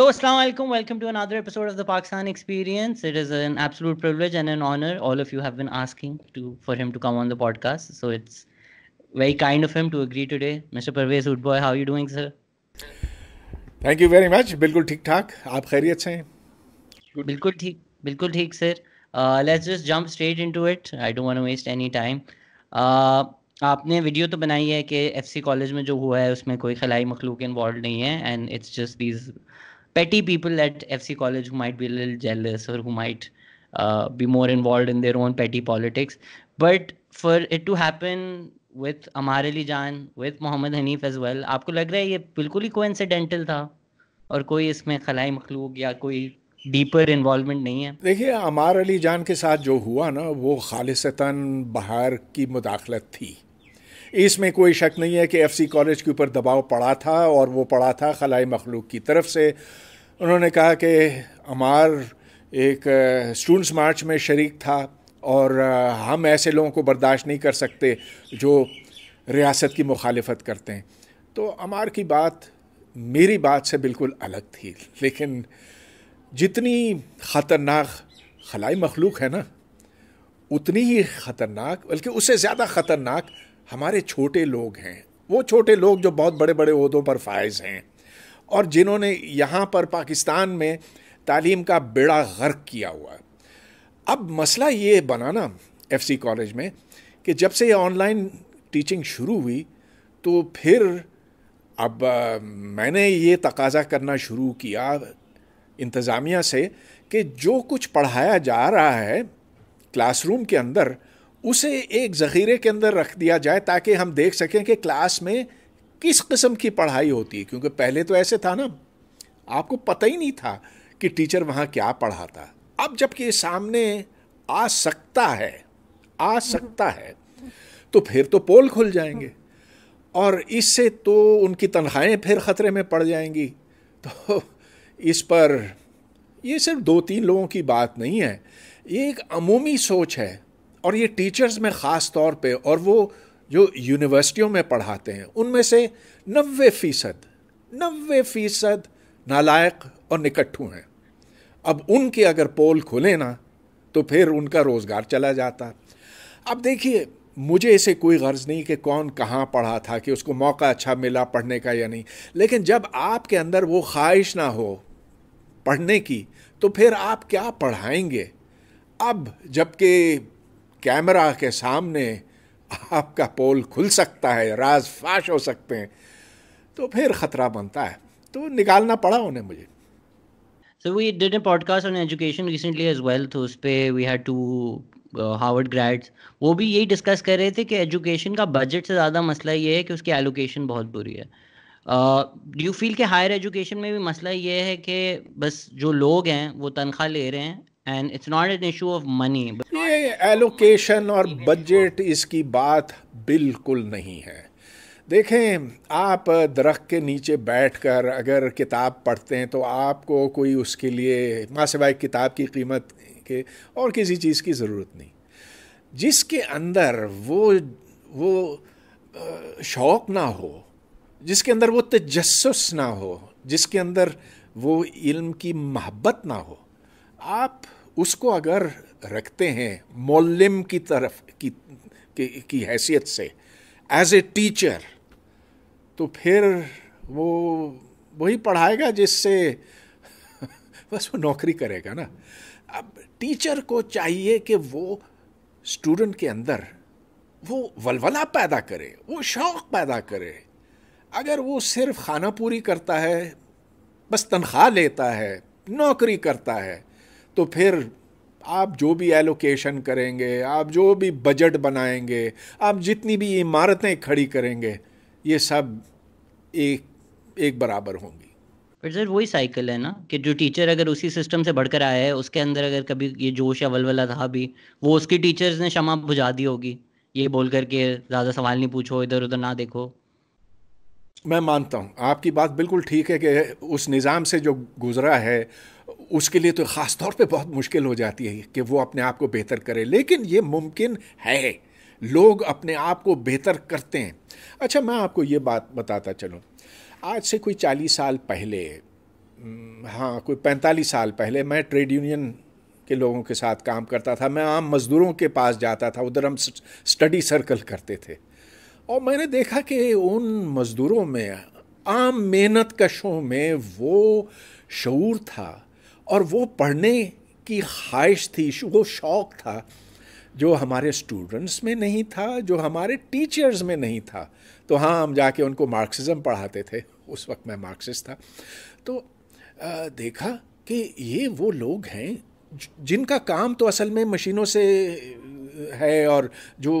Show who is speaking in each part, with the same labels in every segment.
Speaker 1: So, Assalamualaikum. Welcome to another episode of the Pakistan Experience. It is an absolute privilege and an honor. All of you have been asking to for him to come on the podcast, so it's very kind of him to agree today. Mr. Parvez Udboy, how are you doing, sir? Thank you very much. बिल्कुल ठीक Bilkul आप Bilkul से sir. ठीक बिल्कुल ठीक sir let's just jump straight into it I don't want to waste any time आपने video तो बनाई है कि एफसी कॉलेज में जो हुआ है उसमें कोई खलाई मखलूक इन्वॉल्व नहीं है and it's just these petty people at FC College who might be a little jealous or who might uh, be more involved in their own petty politics. But for it to happen with Amar Ali Jan, with Mohammed Hanif as well, आपको लग रहा है ये बिल्कुल ही coincidental था और कोई इसमें खलाई मखलूक या कोई डीपर इन्वॉल्वमेंट नहीं है
Speaker 2: देखिए अमार अली जान के साथ जो हुआ ना वो खालिशता बाहर की मुदाखलत थी इसमें कोई शक नहीं है कि एफसी कॉलेज के ऊपर दबाव पड़ा था और वो पड़ा था खलाई मखलूक की तरफ से उन्होंने कहा कि अमार एक स्टूडेंट्स मार्च में शरीक था और हम ऐसे लोगों को बर्दाश्त नहीं कर सकते जो रियासत की मुखालफत करते हैं तो अमार की बात मेरी बात से बिल्कुल अलग थी लेकिन जितनी ख़तरनाक खलाई मखलूक है ना उतनी ही ख़तरनाक बल्कि उससे ज़्यादा ख़तरनाक हमारे छोटे लोग हैं वो छोटे लोग जो बहुत बड़े बड़े उहदों पर फायज हैं और जिन्होंने यहाँ पर पाकिस्तान में तालीम का बेड़ा गर्क किया हुआ अब मसला ये बनाना सी कॉलेज में कि जब से ये ऑनलाइन टीचिंग शुरू हुई तो फिर अब आ, मैंने ये तकाजा करना शुरू किया इंतज़ामिया से कि जो कुछ पढ़ाया जा रहा है क्लासरूम के अंदर उसे एक ज़ख़ीरे के अंदर रख दिया जाए ताकि हम देख सकें कि क्लास में किस किस्म की पढ़ाई होती है क्योंकि पहले तो ऐसे था ना आपको पता ही नहीं था कि टीचर वहाँ क्या पढ़ाता अब जबकि सामने आ सकता है आ सकता है तो फिर तो पोल खुल जाएंगे और इससे तो उनकी तनख्वाहें फिर ख़तरे में पड़ जाएंगी तो इस पर ये सिर्फ दो तीन लोगों की बात नहीं है ये एक अमूमी सोच है और ये टीचर्स में ख़ास तौर पे और वो जो यूनिवर्सिटियों में पढ़ाते हैं उनमें से नबे फ़ीसद नबे फ़ीसद नालायक और निकट्ठू हैं अब उनके अगर पोल खुले ना तो फिर उनका रोज़गार चला जाता अब देखिए मुझे इसे कोई गर्ज नहीं कि कौन कहाँ पढ़ा था कि उसको मौका अच्छा मिला पढ़ने का या नहीं लेकिन जब आपके अंदर वो ख्वाहिश ना हो पढ़ने की तो फिर आप क्या पढ़ाएंगे अब जबकि कैमरा के सामने आपका पोल खुल सकता है राज फाश हो सकते हैं तो फिर खतरा बनता है तो निकालना पड़ा उन्हें मुझे
Speaker 1: sir we did a podcast on education recently as well तो उस पर we had two Harvard grads वो भी यही डिस्कस कर रहे थे कि एजुकेशन का बजट से ज़्यादा मसला ये है कि उसकी एलोकेशन बहुत बुरी है डू यू फील कि हायर एजुकेशन में भी मसला ये है कि बस जो लोग हैं वो तनख्वाह ले रहे हैं and it's not an issue of money
Speaker 2: ये एलोकेशन और बजट इसकी बात बिल्कुल नहीं है देखें आप दरख्त के नीचे बैठकर अगर किताब पढ़ते हैं तो आपको कोई उसके लिए माँ सिवाय किताब की कीमत के और किसी चीज़ की ज़रूरत नहीं जिसके अंदर वो वो शौक़ ना हो जिसके अंदर वो तजस्स ना हो जिसके अंदर वो इल्म की महब्बत ना हो आप उसको अगर रखते हैं मौलम की तरफ की की, की हैसियत से एज ए टीचर तो फिर वो वही पढ़ाएगा जिससे बस वो नौकरी करेगा ना अब टीचर को चाहिए कि वो स्टूडेंट के अंदर वो वलवला पैदा करे वो शौक़ पैदा करे अगर वो सिर्फ खाना पूरी करता है बस तनख्वाह लेता है नौकरी करता है तो फिर आप जो भी एलोकेशन करेंगे आप जो भी बजट बनाएंगे आप जितनी भी इमारतें खड़ी करेंगे ये सब एक एक बराबर होंगी
Speaker 1: पर सर वही साइकिल है ना कि जो टीचर अगर उसी सिस्टम से बढ़कर आया है उसके अंदर अगर कभी ये जोश या वलवला था भी वो उसकी टीचर्स ने क्षमा बुझा दी होगी ये बोल करके ज़्यादा सवाल नहीं पूछो इधर उधर ना देखो मैं मानता
Speaker 2: हूँ आपकी बात बिल्कुल ठीक है कि उस निज़ाम से जो गुज़रा है उसके लिए तो ख़ास तौर पे बहुत मुश्किल हो जाती है कि वो अपने आप को बेहतर करे लेकिन ये मुमकिन है लोग अपने आप को बेहतर करते हैं अच्छा मैं आपको ये बात बताता चलूँ आज से कोई चालीस साल पहले हम्म, हाँ कोई पैंतालीस साल पहले मैं ट्रेड यूनियन के लोगों के साथ काम करता था मैं आम मज़दूरों के पास जाता था उधर हम स्टडी सर्कल करते थे और मैंने देखा कि उन मज़दूरों में आम मेहनत कशों में वो शूर था और वो पढ़ने की ख्वाहिश थी वो शौक़ था जो हमारे स्टूडेंट्स में नहीं था जो हमारे टीचर्स में नहीं था तो हाँ हम जाके उनको मार्क्सिज्म पढ़ाते थे उस वक्त मैं मार्क्सिस्ट था तो आ, देखा कि ये वो लोग हैं जिनका काम तो असल में मशीनों से है और जो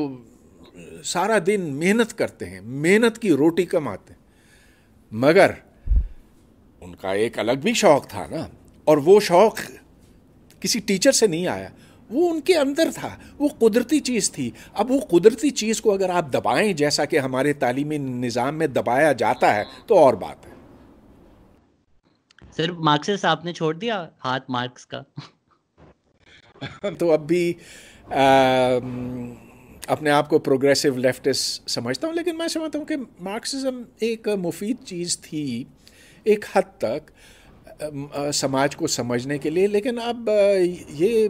Speaker 2: सारा दिन मेहनत करते हैं मेहनत की रोटी कमाते हैं मगर उनका एक अलग भी शौक़ था ना और वो शौक़ किसी टीचर से नहीं आया वो उनके अंदर था वो कुदरती चीज़ थी अब वो कुदरती चीज़ को अगर आप दबाएं जैसा कि हमारे तालीमी निज़ाम में दबाया जाता है तो और बात है
Speaker 1: सर मार्क्स आपने छोड़ दिया हाथ मार्क्स का तो अब भी
Speaker 2: आ, अपने आप को प्रोग्रेसिव लेफ्टिस्ट समझता हूँ लेकिन मैं समझता हूँ कि मार्क्सिज्म एक मुफीद चीज़ थी एक हद तक समाज को समझने के लिए लेकिन अब ये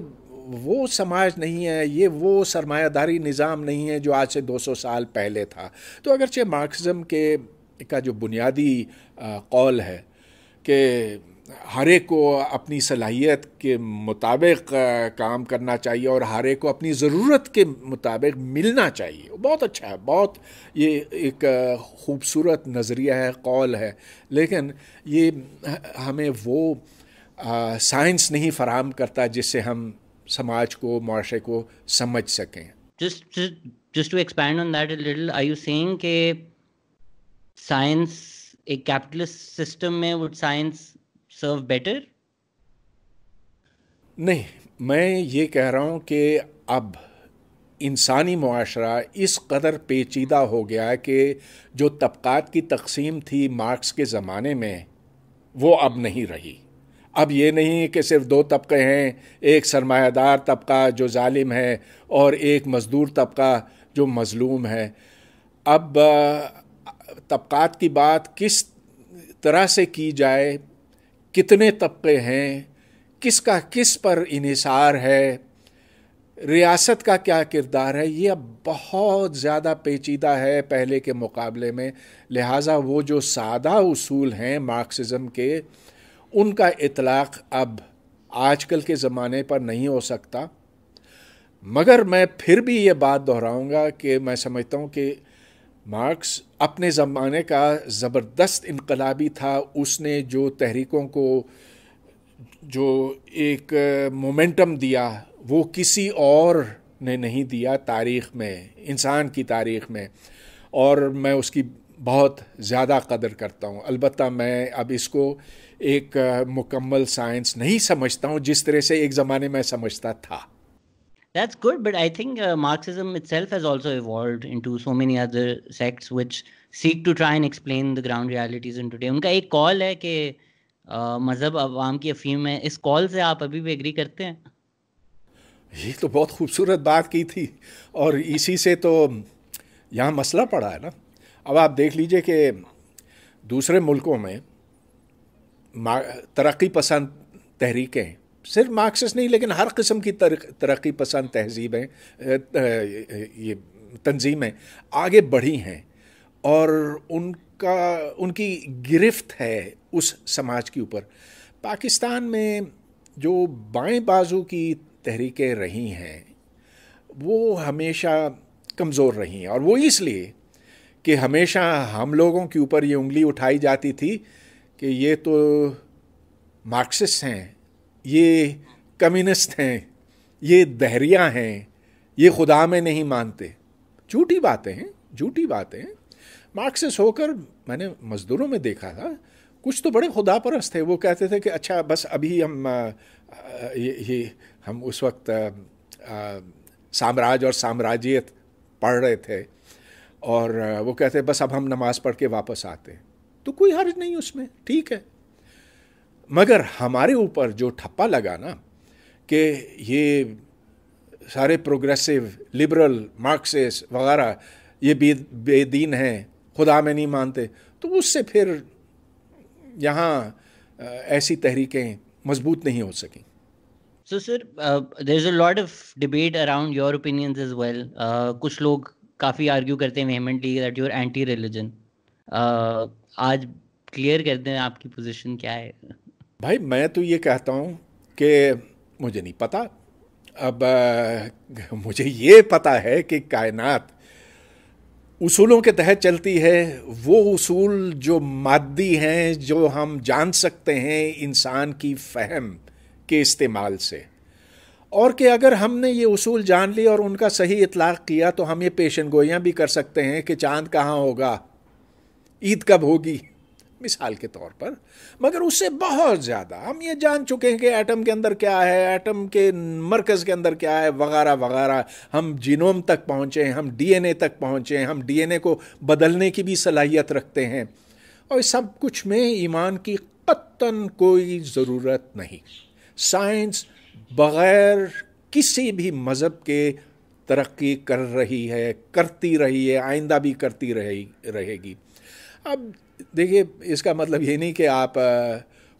Speaker 2: वो समाज नहीं है ये वो सरमायादारी निज़ाम नहीं है जो आज से 200 साल पहले था तो अगरचे मार्क्सिज्म के का जो बुनियादी कौल है कि हर एक को अपनी सलाहियत के मुताबिक काम करना चाहिए और हर एक को अपनी ज़रूरत के मुताबिक मिलना चाहिए बहुत अच्छा है बहुत ये एक खूबसूरत नज़रिया है कौल है लेकिन ये हमें वो साइंस नहीं फराम करता जिससे हम समाज को माशरे को समझ सकें
Speaker 1: just to expand on that little are you saying कि साइंस एक कैपिटलिस्ट सिस्टम में वुड साइंस सर्व बेटर
Speaker 2: नहीं मैं ये कह रहा हूँ कि अब इंसानी माशरा इस कदर पेचीदा हो गया है कि जो तबक़ात की तकसीम थी मार्क्स के ज़माने में वो अब नहीं रही अब ये नहीं है कि सिर्फ दो तबके हैं एक सरमायादार तबका जो ालिम है और एक मज़दूर तबका जो मज़लूम है अब तबक़ात की बात किस तरह से की जाए कितने तबके हैं किसका किस पर इसार है रियासत का क्या किरदार है ये अब बहुत ज़्यादा पेचीदा है पहले के मुकाबले में लिहाजा वो जो सादा उसूल हैं मार्क्सिज़म के उनका इतलाक़ अब आजकल के ज़माने पर नहीं हो सकता मगर मैं फिर भी ये बात दोहराऊंगा कि मैं समझता हूँ कि मार्क्स अपने ज़माने का ज़बरदस्त इनकलाबी था उसने जो तहरीकों को जो एक मोमेंटम दिया वो किसी और ने नहीं दिया तारीख़ में इंसान की तारीख़ में और मैं उसकी बहुत ज़्यादा कदर करता हूँ अलबत् मैं अब इसको एक मुकम्मल साइंस नहीं समझता हूँ जिस तरह से एक ज़माने में समझता था
Speaker 1: That's good, but I think uh, Marxism itself has also evolved into so many other sects which seek to try and explain the ground realities in today. unka ek call hai ke mazhab awam ki अफीम hai is call se aap abhi bhi agree karte hain
Speaker 2: ये तो बहुत खूबसूरत बात की थी और इसी से तो यहाँ मसला पड़ा है ना अब आप देख लीजिए कि दूसरे मुल्कों में तरक्की पसंद तहरीकें सिर्फ मार्क्सिस्ट नहीं लेकिन हर किस्म की तरक्की पसंद तहजीबें ये तंजीमें आगे बढ़ी हैं और उनका उनकी गिरफ्त है उस समाज के ऊपर पाकिस्तान में जो बाएं बाजू की तहरीकें रही हैं वो हमेशा कमज़ोर रही हैं और वो इसलिए कि हमेशा हम लोगों के ऊपर ये उंगली उठाई जाती थी कि ये तो मार्क्सिस्ट हैं ये कम्युनिस्ट हैं ये दहरिया हैं ये खुदा में नहीं मानते झूठी बातें हैं झूठी बातें हैं मार्क्सिस होकर मैंने मज़दूरों में देखा था कुछ तो बड़े खुदा परस्त थे वो कहते थे कि अच्छा बस अभी हम ये, ये हम उस वक्त साम्राज्य और साम्राज्यत पढ़ रहे थे और वो कहते बस अब हम नमाज़ पढ़ के वापस आते हैं तो कोई हर्ज नहीं उसमें ठीक है मगर हमारे ऊपर जो ठप्पा लगा ना कि ये सारे प्रोग्रेसिव लिबरल मार्क्सिस्ट वगैरह ये बे बेदीन हैं खुदा में नहीं मानते तो उससे फिर यहाँ ऐसी तहरीकें मजबूत नहीं हो सकें
Speaker 1: so sir there a lot of debate around your opinion is well कुछ लोग काफ़ी आर्ग्यू करते हैं vehemently that you're anti religion आज क्लियर कर दें आपकी पोजिशन क्या है भाई मैं
Speaker 2: तो ये कहता हूँ कि मुझे नहीं पता अब आ, मुझे ये पता है कि कायनात उसूलों के तहत चलती है वो उसूल जो मादी हैं जो हम जान सकते हैं इंसान की फहम के इस्तेमाल से और कि अगर हमने ये उसूल जान लिए और उनका सही इतलाक़ किया तो हम ये पेशन गोयाँ भी कर सकते हैं कि चांद कहाँ होगा ईद कब होगी मिसाल के तौर पर मगर उससे बहुत ज़्यादा हम ये जान चुके हैं कि एटम के अंदर क्या है एटम के मरकज़ के अंदर क्या है वगैरह वगैरह हम जीनोम तक पहुँचे हम डीएनए तक पहुँचे हम डीएनए को बदलने की भी सलाहियत रखते हैं और इस सब कुछ में ईमान की कत्तन कोई ज़रूरत नहीं साइंस बग़ैर किसी भी मज़हब के तरक्की कर रही है करती रही है आइंदा भी करती रहे रहेगी अब देखिए इसका मतलब ये नहीं कि आप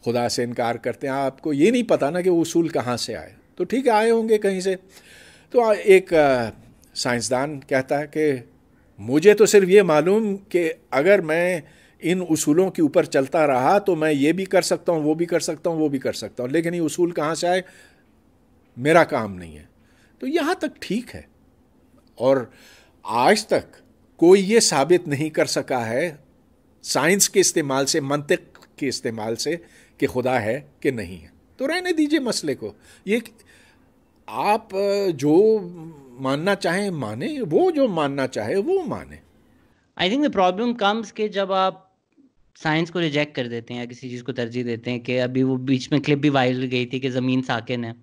Speaker 2: खुदा से इनकार करते हैं आपको ये नहीं पता ना कि वो उसूल कहाँ से आए तो ठीक है आए होंगे कहीं से तो एक साइंसदान कहता है कि मुझे तो सिर्फ ये मालूम कि अगर मैं इन उसूलों के ऊपर चलता रहा तो मैं ये भी कर सकता हूँ वो भी कर सकता हूँ वो भी कर सकता हूँ लेकिन ये उसूल कहाँ से आए मेरा काम नहीं है तो यहाँ तक ठीक है और आज तक कोई ये साबित नहीं कर सका है साइंस के इस्तेमाल से मंतिक के इस्तेमाल से कि खुदा है कि नहीं है तो रहने दीजिए मसले को ये आप जो
Speaker 1: मानना चाहें माने वो जो मानना चाहे वो माने I think the problem comes के जब आप साइंस को रिजेक्ट कर देते हैं या किसी चीज़ को तरजीह देते हैं कि अभी वो बीच में क्लिप भी वायरल गई थी कि ज़मीन साकिन है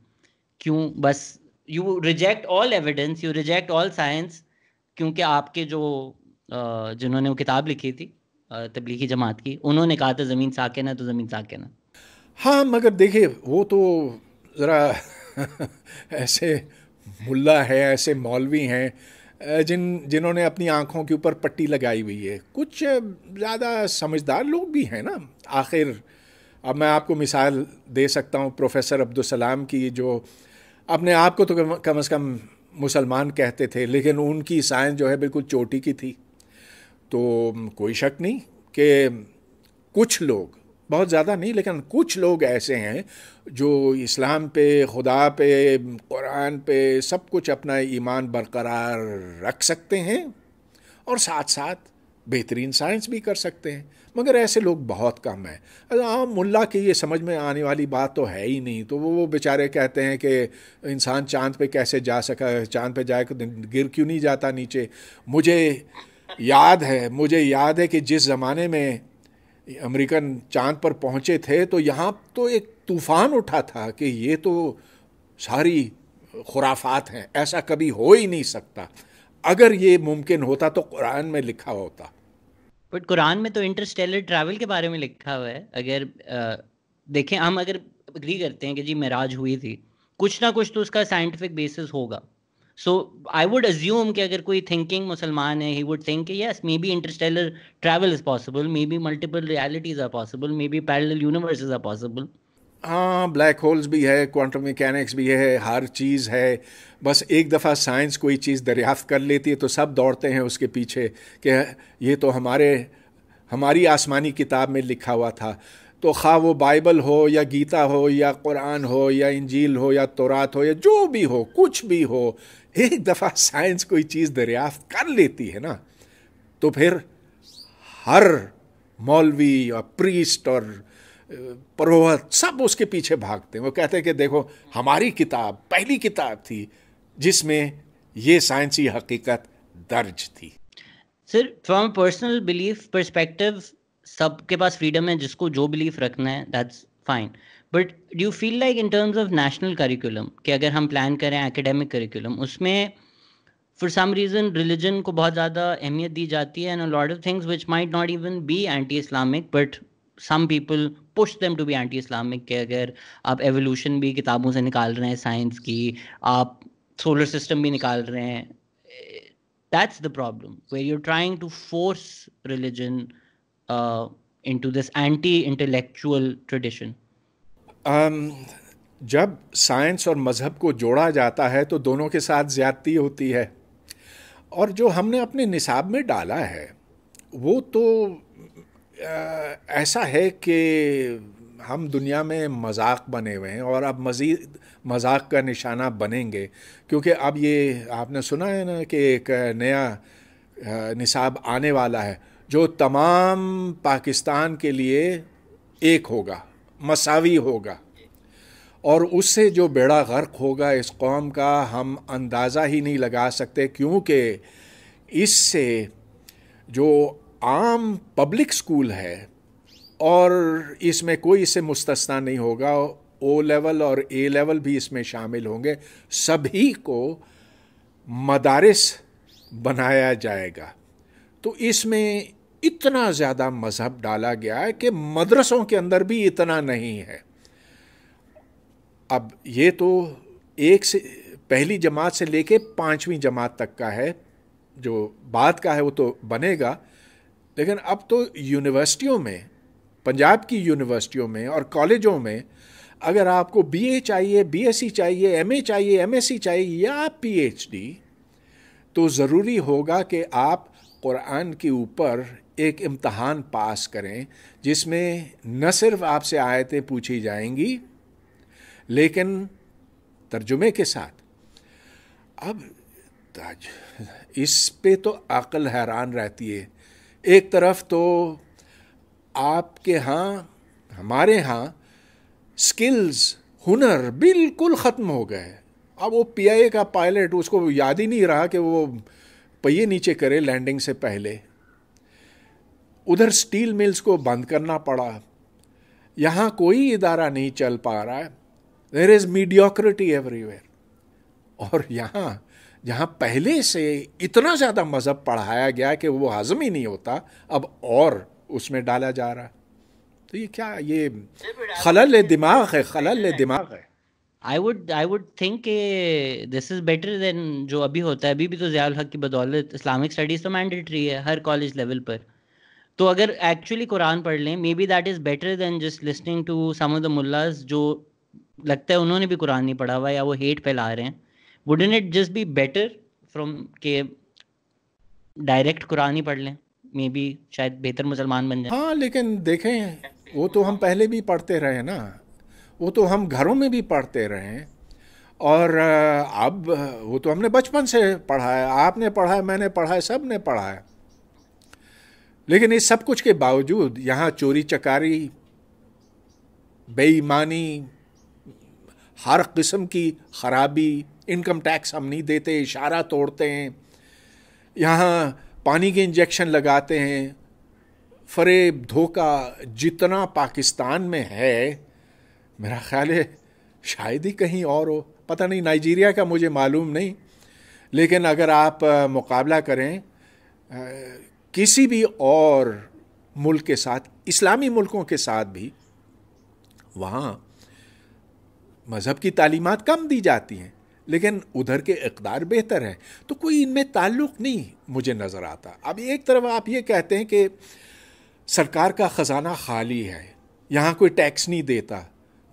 Speaker 1: क्यों बस you reject all evidence you reject all science क्योंकि आपके जो जिन्होंने वो किताब लिखी थी तबलीगी जमात की उन्होंने कहा था ज़मीन साकिन है तो ज़मीन साकिन है हाँ मगर देखिए वो तो ज़रा ऐसे मुल्ला है
Speaker 2: ऐसे मौलवी हैं जिन जिन्होंने अपनी आँखों के ऊपर पट्टी लगाई हुई है कुछ ज़्यादा समझदार लोग भी हैं ना आखिर अब मैं आपको मिसाल दे सकता हूँ प्रोफेसर अब्दुलसलाम की जो अपने आप को तो कम अज़ कम मुसलमान कहते थे लेकिन उनकी साइंस जो है बिल्कुल चोटी की थी तो कोई शक नहीं कि कुछ लोग बहुत ज़्यादा नहीं लेकिन कुछ लोग ऐसे हैं जो इस्लाम पे खुदा पे कुरान पे सब कुछ अपना ईमान बरकरार रख सकते हैं और साथ साथ बेहतरीन साइंस भी कर सकते हैं मगर ऐसे लोग बहुत कम हैं आम मुल्ला की ये समझ में आने वाली बात तो है ही नहीं तो वो वो बेचारे कहते हैं कि इंसान चांद पे कैसे जा सका चांद पे जाए गिर क्यों नहीं जाता नीचे मुझे याद है मुझे याद है कि जिस ज़माने में अमेरिकन चांद पर पहुंचे थे तो यहाँ तो एक तूफान उठा था कि ये तो सारी खुराफात हैं ऐसा कभी हो ही नहीं सकता अगर ये मुमकिन होता तो कुरान में लिखा होता
Speaker 1: बट कुरान में तो इंटरस्टेलर ट्रैवल के बारे में लिखा हुआ है अगर आ, देखें हम अगर एग्री करते हैं कि जी महराज हुई थी कुछ ना कुछ तो उसका साइंटिफिक बेसिस होगा सो आई वुड अज्यूम कि अगर कोई थिंकिंग मुसलमान है he would think yes may be interstellar travel is possible may be multiple realities are possible may be universe is are possible
Speaker 2: हाँ ब्लैक होल्स भी है क्वांटम मैकेनिक्स भी है हर चीज़ है बस एक दफ़ा साइंस कोई चीज़ दरियाफ्त कर लेती है तो सब दौड़ते हैं उसके पीछे कि ये तो हमारे हमारी आसमानी किताब में लिखा हुआ था तो खा वो बाइबल हो या गीता हो या कुरान हो या इंजील हो या तोरात हो या जो भी हो कुछ भी हो एक दफ़ा साइंस कोई चीज़ दरियाफ्त कर लेती है ना तो फिर हर मौलवी और प्रीस्ट और प्रोहत सब उसके पीछे भागते हैं वो कहते हैं कि देखो हमारी किताब पहली किताब थी जिसमें
Speaker 1: ये साइंसी हकीकत दर्ज थी sir from personal belief perspective सबके पास फ्रीडम है जिसको जो बिलीफ रखना है that's fine but you feel like in terms of national curriculum कि अगर हम प्लान करें एकेडमिक करिकुलम उसमें फॉर सम रीज़न रिलीजन को बहुत ज़्यादा अहमियत दी जाती है and a lot of things which might not even be anti Islamic but some people push them to be anti Islamic के अगर आप एवोल्यूशन भी किताबों से निकाल रहे हैं साइंस की आप सोलर सिस्टम भी निकाल रहे हैं that's the problem where you trying to force religion into this anti intellectual tradition
Speaker 2: जब साइंस और मज़हब को जोड़ा जाता है तो दोनों के साथ ज़्यादती होती है और जो हमने अपने निसाब में डाला है वो तो ऐसा है कि हम दुनिया में मजाक बने हुए हैं और अब मज़ीद मजाक का निशाना बनेंगे क्योंकि अब ये आपने सुना है ना कि एक नया निसाब आने वाला है जो तमाम पाकिस्तान के लिए एक होगा मसावी होगा और उससे जो बेड़ा गर्क होगा इस कौम का हम अंदाज़ा ही नहीं लगा सकते क्योंकि इससे जो आम पब्लिक स्कूल है और इसमें कोई इससे मुस्तना नहीं होगा ओ लेवल और ए लेवल भी इसमें शामिल होंगे सभी को मदारस बनाया जाएगा तो इसमें इतना ज़्यादा मज़हब डाला गया है कि मदरसों के अंदर भी इतना नहीं है अब ये तो एक से पहली जमात से लेके पाँचवीं जमात तक का है जो बाद का है वो तो बनेगा लेकिन अब तो यूनिवर्सिटियों में पंजाब की यूनिवर्सिटियों में और कॉलेजों में अगर आपको बीए चाहिए बीएससी e चाहिए एमए चाहिए एमएससी e चाहिए या पीएचडी तो ज़रूरी होगा कि आप कुरान के ऊपर एक इम्तहान पास करें जिसमें न सिर्फ आपसे आयतें पूछी जाएंगी लेकिन तर्जुमे के साथ अब इस पे तो अकल हैरान रहती है एक तरफ तो आपके यहाँ हमारे यहाँ स्किल्स हुनर बिल्कुल ख़त्म हो गए अब वो पीआईए का पायलट उसको याद ही नहीं रहा कि वो पहिए नीचे करे लैंडिंग से पहले उधर स्टील मिल्स को बंद करना पड़ा यहाँ कोई इदारा नहीं चल पा रहा है देर इज़ मीडियोक्रिटी एवरीवेयर और यहाँ जहाँ पहले से इतना ज़्यादा मज़हब पढ़ाया गया कि वो हज़म ही नहीं होता अब और उसमें डाला जा रहा है तो ये क्या ये खलल दिमाग है खलल दिमाग है
Speaker 1: I would I would think this is better than जो अभी होता है अभी भी तो जयाल हक की बदौलत इस्लामिक स्टडीज तो मैंडेटरी है हर कॉलेज लेवल पर तो अगर एक्चुअली कुरान पढ़ लें may be that is better than just listening to some of the mullahs जो लगता है उन्होंने भी कुरान नहीं पढ़ा हुआ या वो हेट फैला रहे हैं wouldn't it just be better from के डायरेक्ट कुरान ही पढ़ लें मे बी शायद बेहतर मुसलमान बन जाए हाँ लेकिन देखें वो
Speaker 2: तो हम पहले भी पढ़ते रहे ना वो तो हम घरों में भी पढ़ते रहे और अब वो तो हमने बचपन से पढ़ा है आपने पढ़ा है मैंने पढ़ा है सब ने पढ़ा है लेकिन इस सब कुछ के बावजूद यहाँ चोरी चकारी बेईमानी हर किस्म की खराबी इनकम टैक्स हम नहीं देते इशारा तोड़ते हैं यहाँ पानी के इंजेक्शन लगाते हैं फरेब धोखा जितना पाकिस्तान में है मेरा ख्याल है शायद ही कहीं और हो पता नहीं नाइजीरिया का मुझे मालूम नहीं लेकिन अगर आप मुकाबला करें किसी भी और मुल्क के साथ इस्लामी मुल्कों के साथ भी वहाँ मज़हब की तालीमत कम दी जाती हैं लेकिन उधर के इकदार बेहतर हैं तो कोई इनमें ताल्लुक़ नहीं मुझे नज़र आता अब एक तरफ आप ये कहते हैं कि सरकार का ख़जाना खाली है यहाँ कोई टैक्स नहीं देता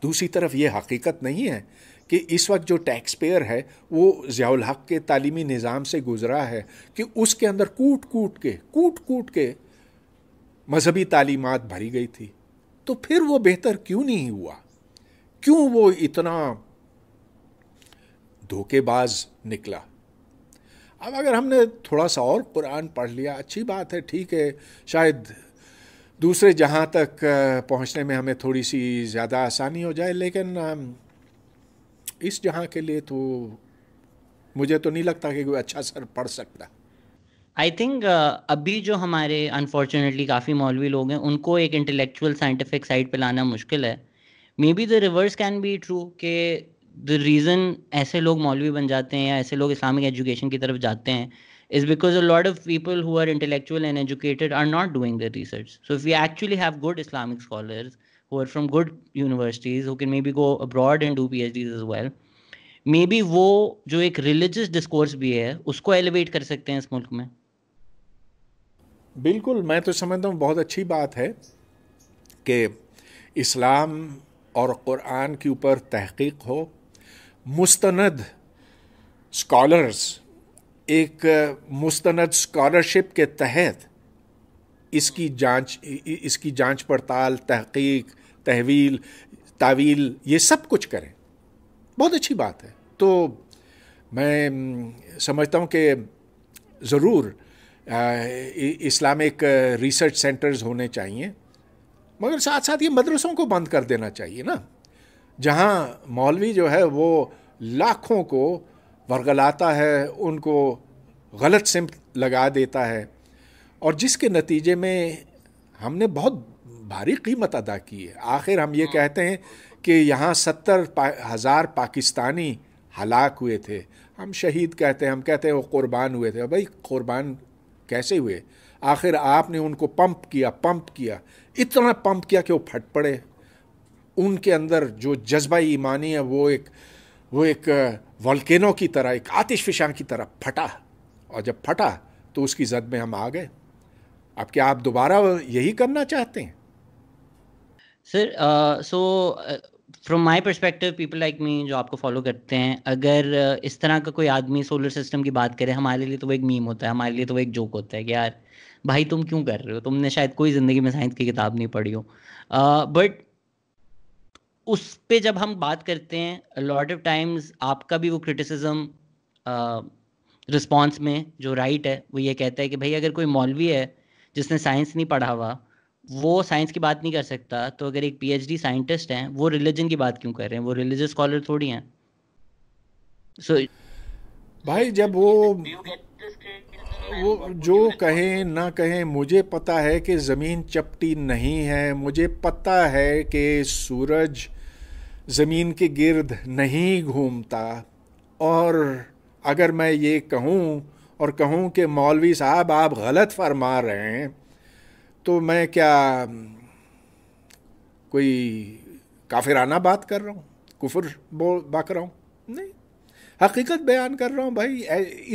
Speaker 2: दूसरी तरफ ये हकीकत नहीं है कि इस वक्त जो टैक्स पेयर है वो ज़ियाउल हक के तालीमी निज़ाम से गुज़रा है कि उसके अंदर कूट कूट के कूट कूट के मजहबी तालीमत भरी गई थी तो फिर वो बेहतर क्यों नहीं हुआ क्यों वो इतना धोखेबाज निकला अब अगर हमने थोड़ा सा और कुरान पढ़ लिया अच्छी बात है ठीक है शायद दूसरे जहाँ तक पहुँचने में हमें थोड़ी सी ज़्यादा आसानी हो जाए लेकिन इस जहाँ के लिए तो मुझे तो नहीं लगता कि कोई अच्छा सर पढ़ सकता
Speaker 1: आई थिंक uh, अभी जो हमारे अनफॉर्चुनेटली काफ़ी मौलवी लोग हैं उनको एक इंटेलेक्चुअल साइंटिफिक साइड पे लाना मुश्किल है may be the reverse can be true के द रीज़न ऐसे लोग मौलवी बन जाते हैं या ऐसे लोग इस्लामिक एजुकेशन की तरफ जाते हैं is because a lot of people who are intellectual and educated are not doing the research so if you actually have good Islamic scholars who are from good universities who can maybe go abroad and do PhDs as well may be वो जो एक religious discourse भी है उसको elevate कर सकते हैं इस मुल्क में बिल्कुल मैं तो समझता हूँ
Speaker 2: बहुत अच्छी बात है कि इस्लाम और क़ुरान के ऊपर तहकीक हो मुस्तनद स्कॉलर्स एक मुस्तनद स्कॉलरशिप के तहत इसकी जांच इसकी जांच पड़ताल तहकीक तहवील तावील ये सब कुछ करें बहुत अच्छी बात है तो मैं समझता हूँ कि ज़रूर इस्लामिक रिसर्च सेंटर्स होने चाहिए मगर साथ साथ ये मदरसों को बंद कर देना चाहिए ना जहाँ मौलवी जो है वो लाखों को वर्गलाता है उनको गलत सिमत लगा देता है और जिसके नतीजे में हमने बहुत भारी कीमत अदा की है आखिर हम ये हाँ। कहते हैं कि यहाँ सत्तर पा, हज़ार पाकिस्तानी हलाक हुए थे हम शहीद कहते हैं हम कहते हैं वो कुर्बान हुए थे भाई कुर्बान कैसे हुए आखिर आपने उनको पंप किया पंप किया इतना पंप किया कि वो फट पड़े उनके अंदर जो जज्बा ईमानी है वो एक वो एक वॉल्केनो की तरह एक आतिश फिशा की तरह फटा और जब फटा तो उसकी जद में हम आ गए अब क्या आप दोबारा
Speaker 1: यही करना चाहते हैं sir so from my perspective people like me जो आपको फॉलो करते हैं अगर uh, इस तरह का कोई आदमी सोलर सिस्टम की बात करे हमारे लिए तो वो एक मीम होता है हमारे लिए तो वो एक जोक होता है कि यार भाई तुम क्यों कर रहे हो तुमने शायद कोई ज़िंदगी में साइंस की किताब नहीं पढ़ी हो बट uh, उस पर जब हम बात करते हैं लॉट ऑफ टाइम्स आपका भी वो क्रिटिसिज्म रिस्पॉन्स uh, में जो राइट है वो ये कहता है कि भाई अगर कोई मौलवी है जिसने साइंस नहीं पढ़ा हुआ वो साइंस की बात नहीं कर सकता तो अगर एक पीएचडी साइंटिस्ट है वो रिलीजन की बात क्यों कर रहे हैं वो रिलीजियस स्कॉलर थोड़ी हैं सो so, भाई जब वो
Speaker 2: वो जो कहें ना कहें मुझे पता है कि ज़मीन चपटी नहीं है मुझे पता है कि सूरज ज़मीन के गिर्द नहीं घूमता और अगर मैं ये कहूँ और कहूँ कि मौलवी साहब आप गलत फरमा रहे हैं तो मैं क्या कोई काफिराना बात कर रहा हूँ कुफर बोल बाक रहा हूँ नहीं हकीकत बयान कर रहा हूँ भाई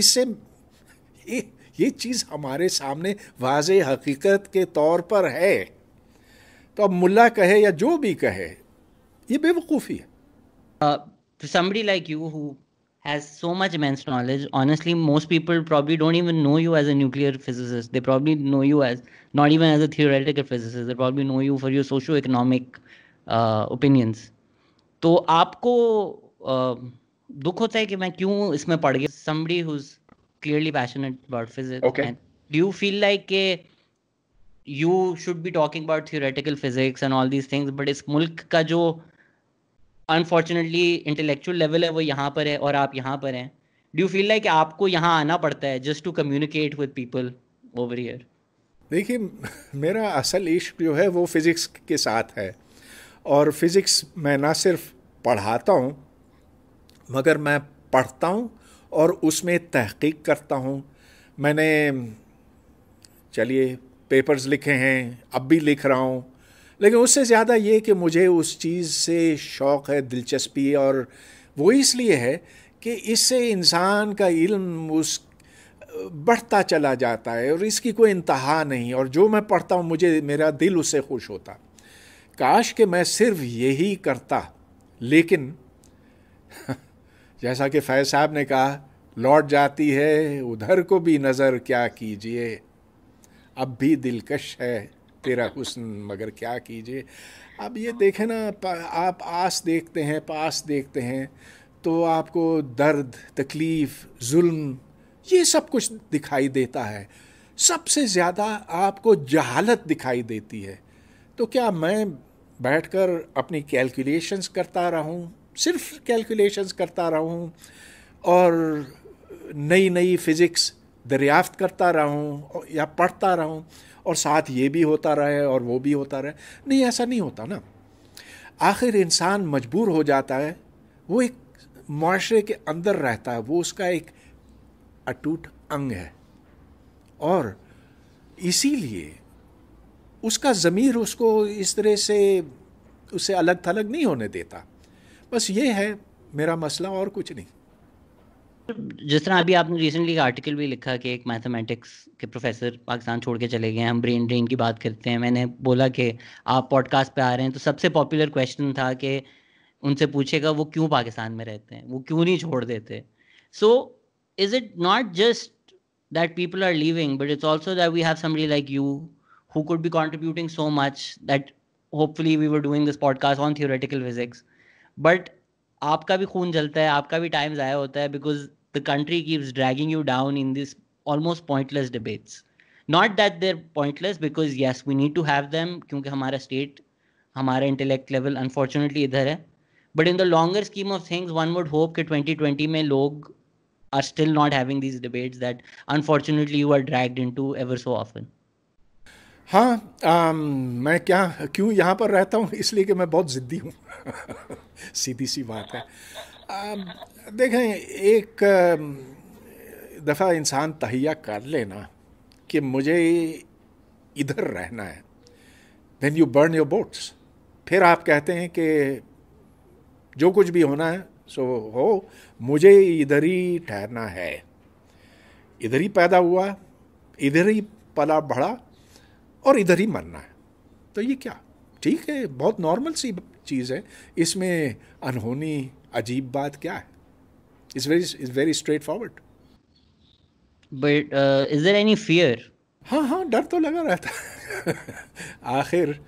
Speaker 2: इससे ये, ये चीज़ हमारे सामने वाज हकीकत के तौर पर है तो अब मुल्ला कहे या जो भी कहे ये बेवकूफ़ी है
Speaker 1: uh, somebody like you who has so much immense knowledge. Honestly, most people probably don't even know you as a nuclear physicist. They probably know you as not even as a theoretical physicist. They probably know you for your socio-economic uh, opinions. तो आपको uh, दुख होता है कि मैं क्यों इसमें पढ़ गया somebody who's clearly passionate about physics okay. and do you feel like के you should be talking about theoretical physics and all these things but इस मुल्क का जो अनफॉर्चुनेटली इंटेलेक्चुअल लेवल है वो यहाँ पर है और आप यहाँ पर हैं डू फील लाइक आपको यहाँ आना पड़ता है just to communicate with people over year देखिए मेरा
Speaker 2: असल इश्क जो है वो फिज़िक्स के साथ है और फिज़िक्स मैं ना सिर्फ पढ़ाता हूँ मगर मैं पढ़ता हूँ और उसमें तहकीक करता हूँ मैंने चलिए पेपर्स लिखे हैं अब भी लिख रहा हूँ लेकिन उससे ज़्यादा ये कि मुझे उस चीज़ से शौक़ है दिलचस्पी है और वो इसलिए है कि इससे इंसान का इल्म उस बढ़ता चला जाता है और इसकी कोई इंतहा नहीं और जो मैं पढ़ता हूँ मुझे मेरा दिल उससे खुश होता काश कि मैं सिर्फ यही करता लेकिन जैसा कि फैज साहब ने कहा लौट जाती है उधर को भी नज़र क्या कीजिए अब भी दिलकश है तेरा हुस्न मगर क्या कीजिए अब ये देखें ना आप आस देखते हैं पास देखते हैं तो आपको दर्द तकलीफ़ जुल्म ये सब कुछ दिखाई देता है सबसे ज़्यादा आपको जहालत दिखाई देती है तो क्या मैं बैठकर अपनी कैलकुलेशंस करता रहूं सिर्फ कैलकुलेशंस करता रहूं और नई नई फिज़िक्स दरियाफ्त करता रहूं या पढ़ता रहूं और साथ ये भी होता रहे और वो भी होता रहे नहीं ऐसा नहीं होता ना आखिर इंसान मजबूर हो जाता है वो एक माशरे के अंदर रहता है वो उसका एक अटूट अंग है और इसीलिए उसका ज़मीर उसको इस तरह से उसे अलग थलग नहीं होने देता बस ये है मेरा मसला और कुछ नहीं
Speaker 1: जिस तरह अभी आपने रिसेंटली आर्टिकल भी लिखा कि एक मैथमेटिक्स के प्रोफेसर पाकिस्तान छोड़ के चले गए हम ब्रेन ड्रेन की बात करते हैं मैंने बोला कि आप पॉडकास्ट पे आ रहे हैं तो सबसे पॉपुलर क्वेश्चन था कि उनसे पूछेगा वो क्यों पाकिस्तान में रहते हैं वो क्यों नहीं छोड़ देते so is it not just that people are living but it's also that we have some like you who could be contributing so much that hopefully we were doing this podcast on theoretical physics but आपका भी खून जलता है आपका भी time ज़ाया होता है because the country keeps dragging you down in this almost pointless debates not that they're pointless because yes we need to have them क्योंकि हमारा स्टेट हमारा इंटेलेक्ट लेवल अनफॉर्चुनेटली इधर है but in the longer scheme of things one would hope कि twenty में लोग are still not having these debates that unfortunately you are dragged to ever so often हाँ
Speaker 2: um, um, मैं क्या क्यों यहाँ पर रहता हूँ इसलिए कि मैं बहुत ज़िद्दी हूँ सीधी सी बात है um, देखें एक um, दफ़ा इंसान तहिया कर लेना कि मुझे इधर रहना है then you burn your boats फिर आप कहते हैं कि जो कुछ भी होना है सो हो मुझे इधर ही ठहरना है इधर ही पैदा हुआ इधर ही पला बढ़ा और इधर ही मरना है तो ये क्या ठीक है बहुत नॉर्मल सी चीज़ है इसमें अनहोनी अजीब बात क्या है is very is very straightforward
Speaker 1: but is there any fear हाँ हाँ डर तो लगा रहता
Speaker 2: आखिर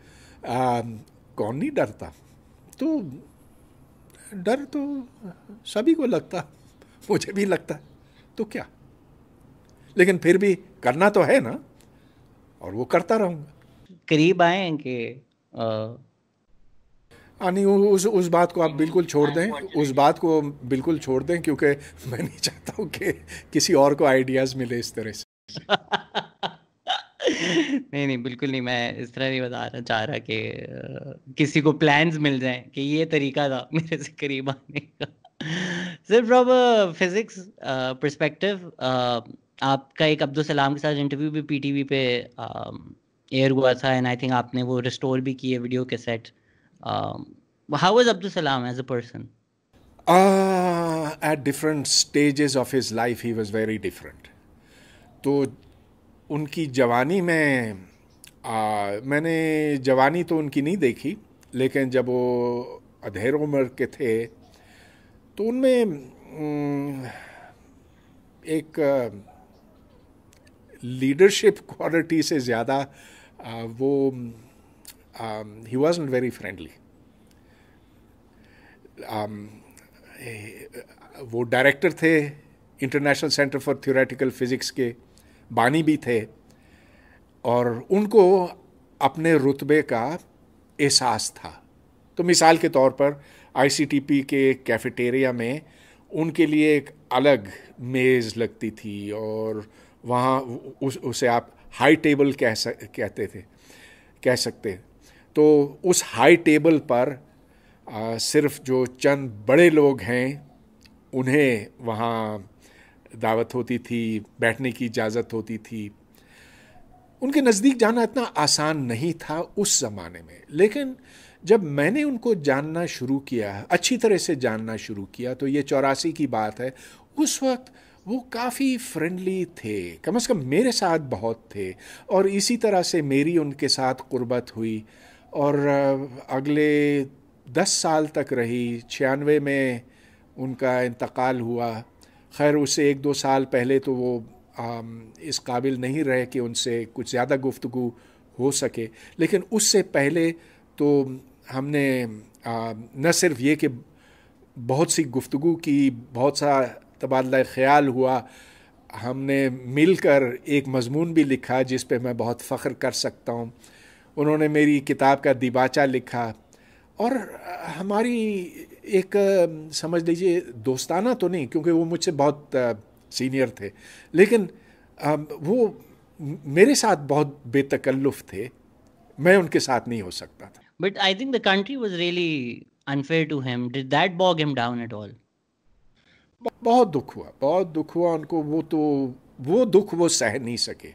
Speaker 2: कौन नहीं डरता तो डर तो सभी को लगता मुझे भी लगता तो क्या लेकिन फिर भी करना तो है ना और वो करता रहूंगा करीब आए कि उस उस बात को आप बिल्कुल छोड़ दें उस बात को बिल्कुल छोड़ दें क्योंकि मैं नहीं चाहता हूँ कि किसी और को आइडियाज़ मिले इस तरह से
Speaker 1: नहीं नहीं बिल्कुल नहीं मैं इस तरह नहीं बताना चाह रहा कि किसी को प्लान्स मिल जाएं कि ये तरीका था मेरे से करीब आने का सिर्फ फ्रॉम फिजिक्स परस्पेक्टिव आपका एक अब्दुल सलाम के साथ इंटरव्यू भी पी वी पे एयर um, हुआ था एंड आई थिंक आपने वो रिस्टोर भी किए वीडियो के set how is Abdul Salam as a person
Speaker 2: at different stages of his life he was very different तो उनकी जवानी में आ, uh, मैंने जवानी तो उनकी नहीं देखी लेकिन जब वो अधेर उम्र के थे तो उनमें एक लीडरशिप क्वालिटी से ज़्यादा वो he was not very friendly वो डायरेक्टर थे International Centre for Theoretical Physics के बानी भी थे और उनको अपने रुतबे का एहसास था तो मिसाल के तौर पर आईसीटीपी के कैफेटेरिया में उनके लिए एक अलग मेज़ लगती थी और वहाँ उस उसे आप हाई टेबल कह सक कहते थे कह सकते तो उस हाई टेबल पर आ, सिर्फ जो चंद बड़े लोग हैं उन्हें वहाँ दावत होती थी बैठने की इजाज़त होती थी उनके नज़दीक जाना इतना आसान नहीं था उस ज़माने में लेकिन जब मैंने उनको जानना शुरू किया अच्छी तरह से जानना शुरू किया तो ये चौरासी की बात है उस वक्त वो काफ़ी फ्रेंडली थे कम अज़ कम मेरे साथ बहुत थे और इसी तरह से मेरी उनके साथ कुर्बत हुई और अगले दस साल तक रही छियानवे में उनका इंतकाल हुआ खैर उससे एक दो साल पहले तो वो इस काबिल नहीं रहे कि उनसे कुछ ज़्यादा गुफ्तु हो सके लेकिन उससे पहले तो हमने न सिर्फ ये कि बहुत सी गुफ्तु की बहुत सा तबादला ख्याल हुआ हमने मिलकर एक मजमून भी लिखा जिस पे मैं बहुत फ़ख्र कर सकता हूँ उन्होंने मेरी किताब का दिबाचा लिखा और हमारी एक समझ लीजिए दोस्ताना तो नहीं क्योंकि वो मुझसे बहुत सीनियर थे लेकिन वो मेरे साथ बहुत बेतकल्लुफ़ थे मैं उनके साथ नहीं हो सकता था
Speaker 1: But I think the country was really unfair to him. Did that bog him down at all?
Speaker 2: बहुत दुख हुआ बहुत दुख हुआ उनको वो तो वो दुख वो सह नहीं सके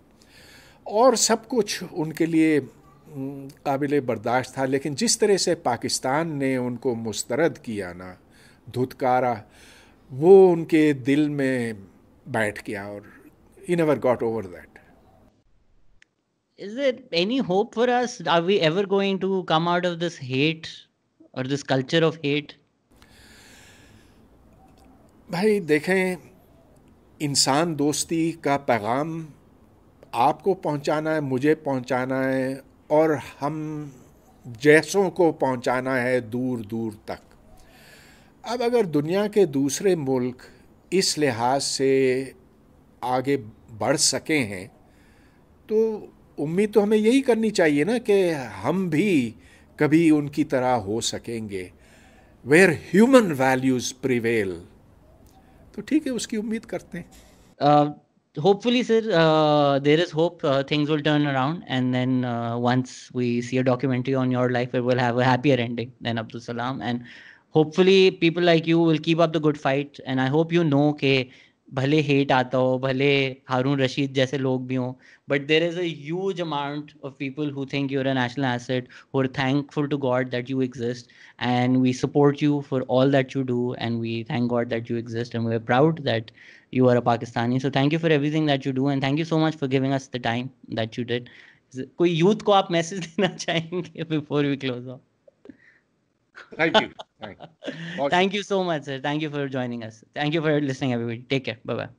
Speaker 2: और सब कुछ उनके लिए काबिल बर्दाश्त था लेकिन जिस तरह से पाकिस्तान ने उनको मुस्तरद किया ना धुतकारा वो उनके दिल में बैठ गया और he never got over that
Speaker 1: is there any hope for us? Are we ever going to come out of this hate or this culture of hate?
Speaker 2: भाई देखें इंसान दोस्ती का पैगाम आपको पहुंचाना है मुझे पहुंचाना है और हम जैसों को पहुंचाना है दूर दूर तक अब अगर दुनिया के दूसरे मुल्क इस लिहाज से आगे बढ़ सके हैं तो उम्मीद तो हमें यही करनी चाहिए ना कि हम भी कभी उनकी तरह हो सकेंगे वेयर ह्यूमन
Speaker 1: वैल्यूज प्रिवेल
Speaker 2: तो ठीक है उसकी उम्मीद करते
Speaker 1: हैं hopefully sir there is hope things will turn around and then once we see a documentary on your life it will have a happier ending than Abdul Salam and hopefully people like you will keep up the good fight and I hope you know के भले hate आता हो भले हारून रशीद जैसे लोग भी हों but there is huge amount of people who think you're a national asset who are thankful to God that you exist and we support you for all that you do and we thank God that you exist and we are proud that you are a Pakistani so thank you for everything that you do and thank you so much for giving us the time that you did कोई youth को आप message देना चाहेंगे before we close off Thank you. Thank you so much, sir. Thank you for joining us. Thank you for listening, everybody. Take care. Bye bye.